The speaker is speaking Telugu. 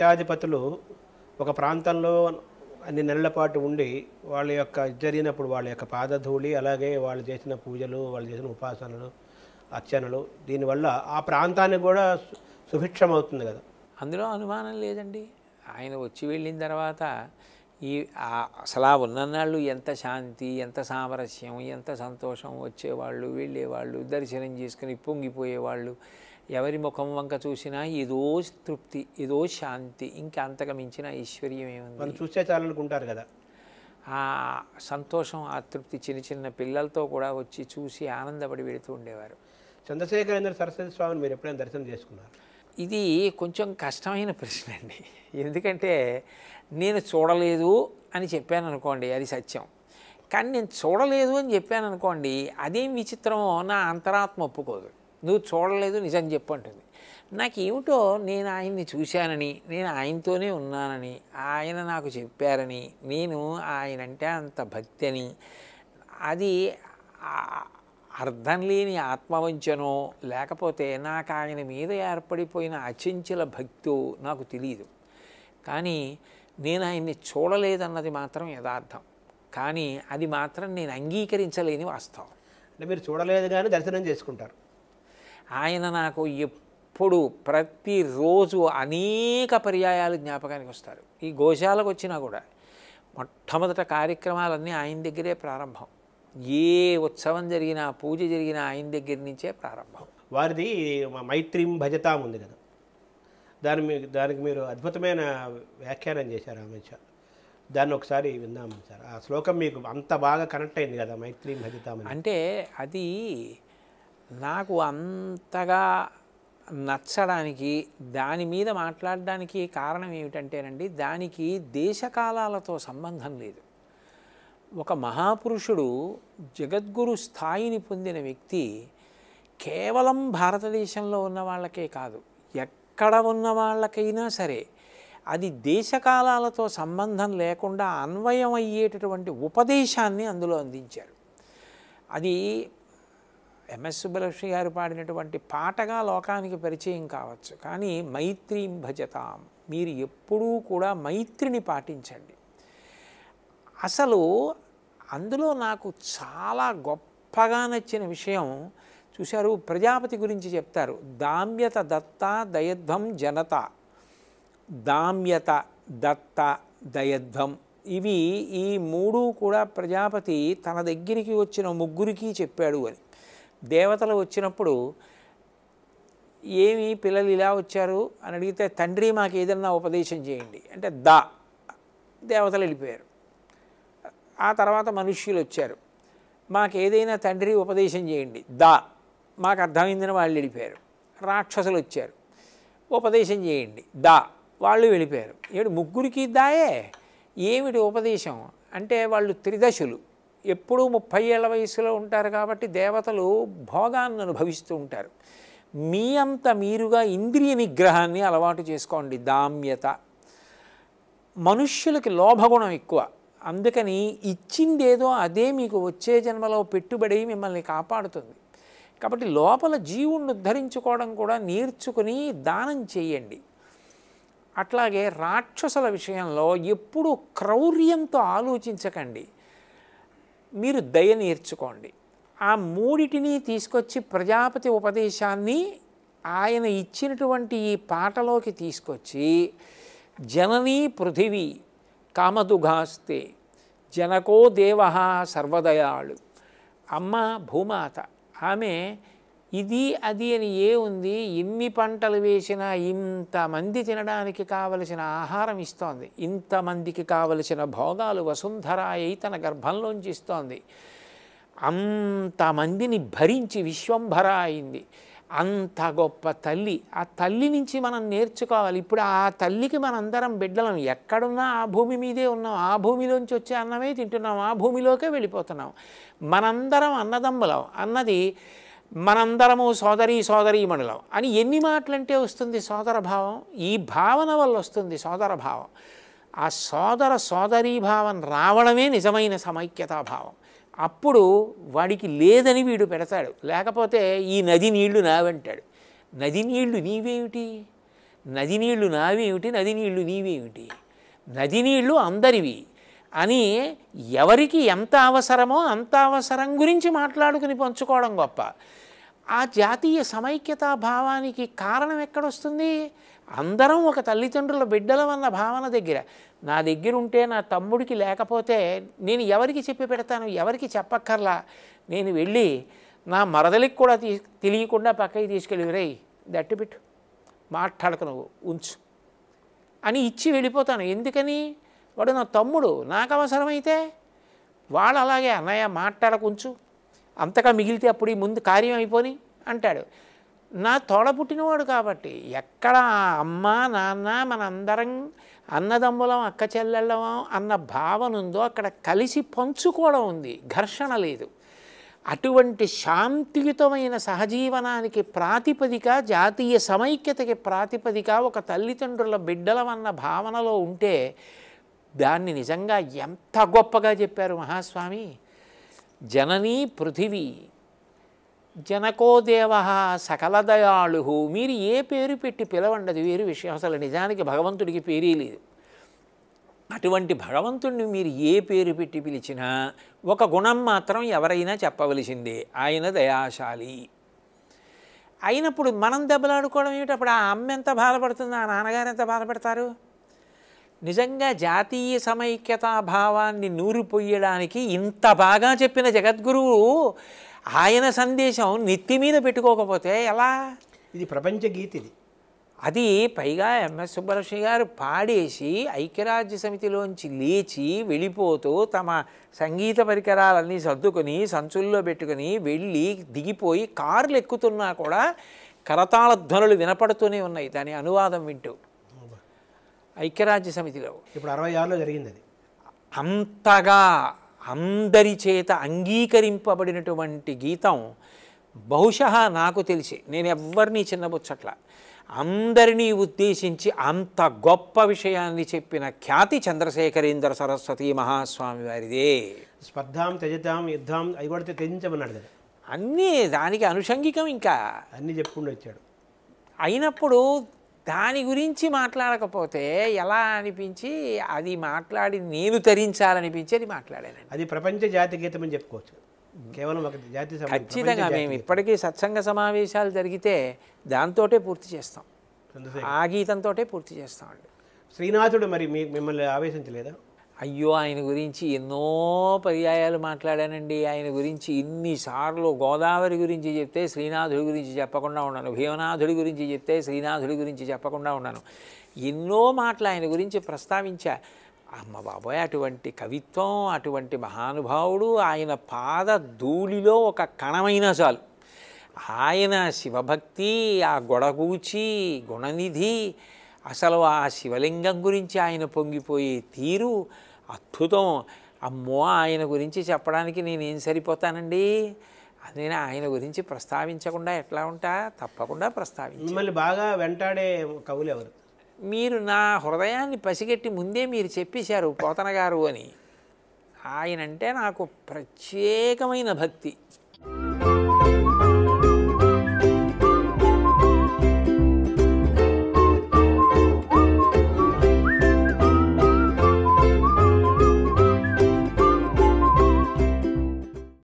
పీఠాధిపతులు ఒక ప్రాంతంలో అన్ని నెలల పాటు ఉండి వాళ్ళ యొక్క జరిగినప్పుడు వాళ్ళ యొక్క పాదధూళి అలాగే వాళ్ళు చేసిన పూజలు వాళ్ళు చేసిన ఉపాసనలు అర్చనలు దీనివల్ల ఆ ప్రాంతానికి కూడా సుభిక్షమవుతుంది కదా అందులో అనుమానం లేదండి ఆయన వచ్చి వెళ్ళిన తర్వాత ఈ అసలు ఉన్ననాళ్ళు ఎంత శాంతి ఎంత సామరస్యం ఎంత సంతోషం వచ్చేవాళ్ళు వెళ్ళేవాళ్ళు దర్శనం చేసుకుని పొంగిపోయేవాళ్ళు ఎవరి ముఖం వంక చూసినా ఏదో తృప్తి ఏదో శాంతి ఇంకా అంతకు మించిన ఐశ్వర్యం ఏముంది మనం చూస్తే చాలనుకుంటారు కదా ఆ సంతోషం ఆ తృప్తి చిన్న చిన్న పిల్లలతో కూడా వచ్చి చూసి ఆనందపడి వెళుతూ ఉండేవారు చంద్రశేఖరేంద్ర సరస్వతి స్వామిని మీరు ఎప్పుడైనా దర్శనం చేసుకున్నారు ఇది కొంచెం కష్టమైన ప్రశ్న అండి ఎందుకంటే నేను చూడలేదు అని చెప్పాను అనుకోండి అది సత్యం కానీ నేను చూడలేదు అని చెప్పాను అనుకోండి అదేం విచిత్రమో నా అంతరాత్మ ఒప్పుకోదు నువ్వు చూడలేదు నిజం చెప్పు అంటుంది ఏమిటో నేను ఆయన్ని చూశానని నేను ఆయనతోనే ఉన్నానని ఆయన నాకు చెప్పారని నేను ఆయన అంటే అంత భక్తి అని అది అర్థం లేని ఆత్మవంచనో లేకపోతే నాకు ఆయన మీద ఏర్పడిపోయిన అచంచల భక్తో నాకు తెలియదు కానీ నేను ఆయన్ని చూడలేదన్నది మాత్రం యథార్థం కానీ అది మాత్రం నేను అంగీకరించలేని వాస్తవం అంటే మీరు చూడలేదు కానీ దర్శనం చేసుకుంటారు ఆయన నాకు ఎప్పుడు ప్రతిరోజు అనేక పర్యాయాలు జ్ఞాపకానికి వస్తారు ఈ గోశాలకు వచ్చినా కూడా మొట్టమొదట కార్యక్రమాలన్నీ ఆయన దగ్గరే ప్రారంభం ఏ ఉత్సవం జరిగినా పూజ జరిగినా ఆయన దగ్గర నుంచే ప్రారంభం వారిది మైత్రిం భజతాం ఉంది కదా దాని మీ దానికి మీరు అద్భుతమైన వ్యాఖ్యానం చేశారు అమిత్ షా దాన్ని ఒకసారి విందాము సార్ ఆ శ్లోకం మీకు అంత బాగా కనెక్ట్ అయింది కదా మైత్రిం భజతాం అంటే అది నాకు అంతగా నచ్చడానికి దాని మీద మాట్లాడడానికి కారణం ఏమిటంటేనండి దానికి దేశకాలాలతో సంబంధం లేదు ఒక మహాపురుషుడు జగద్గురు స్థాయిని పొందిన వ్యక్తి కేవలం భారతదేశంలో ఉన్న వాళ్ళకే కాదు ఎక్కడ ఉన్న వాళ్ళకైనా సరే అది దేశకాలాలతో సంబంధం లేకుండా అన్వయం అయ్యేటటువంటి ఉపదేశాన్ని అందులో అందించారు అది ఎంఎస్ సుబ్బలక్ష్మి గారు పాడినటువంటి పాటగా లోకానికి పరిచయం కావచ్చు కానీ మైత్రీం భజతాం మీరు ఎప్పుడూ కూడా మైత్రిని పాటించండి అసలు అందులో నాకు చాలా గొప్పగా నచ్చిన విషయం చూశారు ప్రజాపతి గురించి చెప్తారు దామ్యత దత్త దయధ్వం జనత దామ్యత దత్త దయధ్వం ఇవి ఈ మూడు కూడా ప్రజాపతి తన దగ్గరికి వచ్చిన ముగ్గురికి చెప్పాడు అని దేవతలు వచ్చినప్పుడు ఏమి పిల్లలు ఇలా వచ్చారు అని అడిగితే తండ్రి మాకు ఏదన్నా ఉపదేశం చేయండి అంటే ద దేవతలు వెళ్ళిపోయారు ఆ తర్వాత మనుష్యులు వచ్చారు మాకు ఏదైనా తండ్రి ఉపదేశం చేయండి ద మాకు అర్థమైందని వాళ్ళు వెళ్ళిపోయారు రాక్షసులు వచ్చారు ఉపదేశం చేయండి ద వాళ్ళు వెళ్ళిపోయారు ఏడు ముగ్గురికి దాయే ఏమిటి ఉపదేశం అంటే వాళ్ళు త్రిదశులు ఎప్పుడూ ముప్పై ఏళ్ళ వయసులో ఉంటారు కాబట్టి దేవతలు భోగాన్ని అనుభవిస్తూ ఉంటారు మీ అంత మీరుగా ఇంద్రియ నిగ్రహాన్ని అలవాటు చేసుకోండి దామ్యత మనుష్యులకి లోభగుణం ఎక్కువ అందుకని ఇచ్చిందేదో అదే మీకు వచ్చే జన్మలో పెట్టుబడి మిమ్మల్ని కాపాడుతుంది కాబట్టి లోపల జీవుణ్ణి ఉద్ధరించుకోవడం కూడా నేర్చుకుని దానం చేయండి అట్లాగే రాక్షసుల విషయంలో ఎప్పుడూ క్రౌర్యంతో ఆలోచించకండి మీరు దయ నేర్చుకోండి ఆ మూడిటిని తీసుకొచ్చి ప్రజాపతి ఉపదేశాన్ని ఆయన ఇచ్చినటువంటి ఈ పాటలోకి తీసుకొచ్చి జననీ పృథివీ కామదుఘాస్తే జనకో దేవ సర్వదయాళు అమ్మ భూమాత ఆమె ఇది అది అని ఏ ఉంది ఎన్ని పంటలు వేసినా ఇంతమంది తినడానికి కావలసిన ఆహారం ఇస్తోంది ఇంతమందికి కావలసిన భోగాలు వసుంధరాయి తన గర్భంలోంచి ఇస్తోంది అంతమందిని భరించి విశ్వంభర అయింది అంత గొప్ప తల్లి ఆ తల్లి నుంచి మనం నేర్చుకోవాలి ఇప్పుడు ఆ తల్లికి మనందరం బిడ్డలం ఎక్కడున్నా ఆ భూమి మీదే ఉన్నాం ఆ భూమిలోంచి వచ్చే అన్నమే తింటున్నాం ఆ భూమిలోకే వెళ్ళిపోతున్నాం మనందరం అన్నదమ్ములం అన్నది మనందరము సోదరి సోదరీ మణులం అని ఎన్ని మాటలంటే వస్తుంది సోదర భావం ఈ భావన వల్ల వస్తుంది సోదర భావం ఆ సోదర సోదరీ భావం రావడమే నిజమైన సమైక్యతాభావం అప్పుడు వాడికి లేదని వీడు పెడతాడు లేకపోతే ఈ నది నీళ్లు నావంటాడు నది నీళ్లు నీవేమిటి నది నీళ్లు నావేమిటి నది నీళ్లు నీవేమిటి నది నీళ్లు అందరివి అని ఎవరికి ఎంత అవసరమో అంత అవసరం గురించి మాట్లాడుకుని పంచుకోవడం గొప్ప ఆ జాతీయ సమైక్యతా భావానికి కారణం ఎక్కడొస్తుంది అందరం ఒక తల్లిదండ్రుల బిడ్డల వల్ల భావన దగ్గర నా దగ్గర ఉంటే నా తమ్ముడికి లేకపోతే నేను ఎవరికి చెప్పి పెడతాను ఎవరికి చెప్పక్కర్లా నేను వెళ్ళి నా మరదలికి కూడా తీ తెలియకుండా పక్కకి తీసుకెళ్ళి రేయ్ దట్టిపెట్టు మాట్లాడక నువ్వు ఉంచు అని ఇచ్చి వెళ్ళిపోతాను ఎందుకని వాడు నా తమ్ముడు నాకు అవసరమైతే వాళ్ళు అలాగే అన్నయ్య మాట్లాడ కొంచెం అంతగా మిగిలితే అప్పుడు ఈ ముందు కార్యం అయిపోని అంటాడు నా తోడ పుట్టినవాడు కాబట్టి ఎక్కడ అమ్మ నాన్న మనందరం అన్నదమ్ములం అక్క చెల్లెళ్ళం అన్న భావన ఉందో అక్కడ కలిసి పంచుకోవడం ఉంది ఘర్షణ లేదు అటువంటి శాంతియుతమైన సహజీవనానికి ప్రాతిపదిక జాతీయ సమైక్యతకి ప్రాతిపదిక ఒక తల్లిదండ్రుల బిడ్డలమన్న భావనలో ఉంటే దాన్ని నిజంగా ఎంత గొప్పగా చెప్పారు మహాస్వామి జననీ పృథివీ సకల దయాళు మీరు ఏ పేరు పెట్టి పిలవండి అది వేరు విషయం అసలు నిజానికి భగవంతుడికి పేరే లేదు అటువంటి భగవంతుడిని మీరు ఏ పేరు పెట్టి పిలిచినా ఒక గుణం మాత్రం ఎవరైనా చెప్పవలసిందే ఆయన దయాశాలి అయినప్పుడు మనం దెబ్బలాడుకోవడం ఏమిటప్పుడు ఆ అమ్మ ఎంత బాధపడుతుంది ఆ నాన్నగారు ఎంత బాధపడతారు నిజంగా జాతీయ సమైక్యతా భావాన్ని నూరిపోయడానికి ఇంత బాగా చెప్పిన జగద్గురువు ఆయన సందేశం నెత్తి మీద పెట్టుకోకపోతే ఎలా ఇది ప్రపంచ గీతి అది పైగా ఎంఎస్ సుబ్బలక్ష్మి గారు పాడేసి ఐక్యరాజ్య సమితిలోంచి లేచి వెళ్ళిపోతూ తమ సంగీత పరికరాలన్నీ సర్దుకొని సంచుల్లో పెట్టుకుని వెళ్ళి దిగిపోయి కార్లు ఎక్కుతున్నా కూడా కరతాళ ధ్వనులు వినపడుతూనే ఉన్నాయి దాని అనువాదం వింటూ ఐక్యరాజ్య సమితిలో ఇప్పుడు అరవై ఆరులో జరిగింది అది అంతగా అందరి చేత అంగీకరింపబడినటువంటి గీతం బహుశ నాకు తెలిసి నేను ఎవరిని చిన్నబుచ్చట్ల అందరినీ ఉద్దేశించి అంత గొప్ప విషయాన్ని చెప్పిన ఖ్యాతి చంద్రశేఖరేంద్ర సరస్వతి మహాస్వామి వారిదే స్పర్ధాం త్యజతాం యుద్ధాం అవి కూడా త్యజించమన్నాడు కదా అన్నీ దానికి అనుషంగికం ఇంకా అన్నీ చెప్పుకుంటూ వచ్చాడు అయినప్పుడు దాని గురించి మాట్లాడకపోతే ఎలా అనిపించి అది మాట్లాడి నేను తరించాలనిపించి అది మాట్లాడాను అది ప్రపంచ జాతి గీతం అని చెప్పుకోవచ్చు కేవలం ఒక జాతి ఖచ్చితంగా మేము ఇప్పటికీ సత్సంగ సమావేశాలు జరిగితే దాంతోటే పూర్తి చేస్తాం ఆ గీతంతోటే పూర్తి చేస్తామండి శ్రీనాథుడు మరి మిమ్మల్ని ఆవేశించలేదా అయ్యో ఆయన గురించి ఎన్నో పర్యాయాలు మాట్లాడానండి ఆయన గురించి ఇన్నిసార్లు గోదావరి గురించి చెప్తే శ్రీనాథుడి గురించి చెప్పకుండా ఉన్నాను భీమనాథుడి గురించి చెప్తే శ్రీనాథుడి గురించి చెప్పకుండా ఉన్నాను ఎన్నో మాటలు ఆయన గురించి ప్రస్తావించా అమ్మ బాబోయ్ అటువంటి కవిత్వం అటువంటి మహానుభావుడు ఆయన పాద ధూళిలో ఒక కణమైనా చాలు ఆయన శివభక్తి ఆ గొడగూచి గుణనిధి అసలు ఆ శివలింగం గురించి ఆయన పొంగిపోయే తీరు అద్భుతం అమ్మో ఆయన గురించి చెప్పడానికి నేనేం సరిపోతానండి నేను ఆయన గురించి ప్రస్తావించకుండా ఎట్లా ఉంటా తప్పకుండా ప్రస్తావించ మిమ్మల్ని బాగా వెంటాడే కవులు ఎవరు మీరు నా హృదయాన్ని పసిగట్టి ముందే మీరు చెప్పేశారు పోతన గారు అని ఆయనంటే నాకు ప్రత్యేకమైన భక్తి